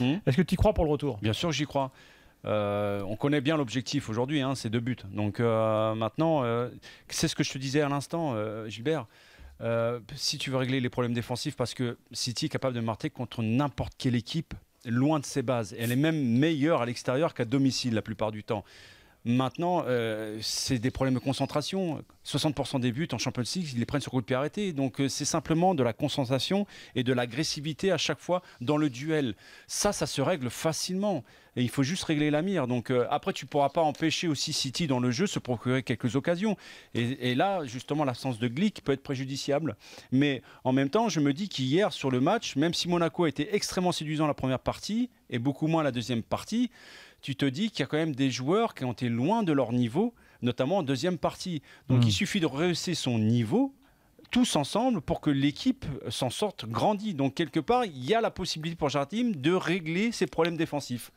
Mmh. Est-ce que tu y crois pour le retour Bien sûr, j'y crois. Euh, on connaît bien l'objectif aujourd'hui, hein, c'est deux buts. Donc euh, maintenant, euh, c'est ce que je te disais à l'instant, Gilbert. si tu veux régler les problèmes défensifs, parce que City est capable de marquer contre n'importe quelle équipe loin de ses bases. Elle est même meilleure à l'extérieur qu'à domicile la plupart du temps. Maintenant, euh, c'est des problèmes de concentration. 60% des buts en Champions League, ils les prennent sur coup de pied arrêté. Donc euh, c'est simplement de la concentration et de l'agressivité à chaque fois dans le duel. Ça, ça se règle facilement. Et il faut juste régler la mire. Donc euh, après, tu ne pourras pas empêcher aussi City dans le jeu se procurer quelques occasions. Et, et là, justement, l'absence de Glick peut être préjudiciable. Mais en même temps, je me dis qu'hier, sur le match, même si Monaco a été extrêmement séduisant la première partie et beaucoup moins la deuxième partie, tu te dis qu'il y a quand même des joueurs qui ont été loin de leur niveau, notamment en deuxième partie. Donc hmm. il suffit de rehausser son niveau tous ensemble pour que l'équipe s'en sorte grandie. Donc quelque part, il y a la possibilité pour Jardim de régler ses problèmes défensifs.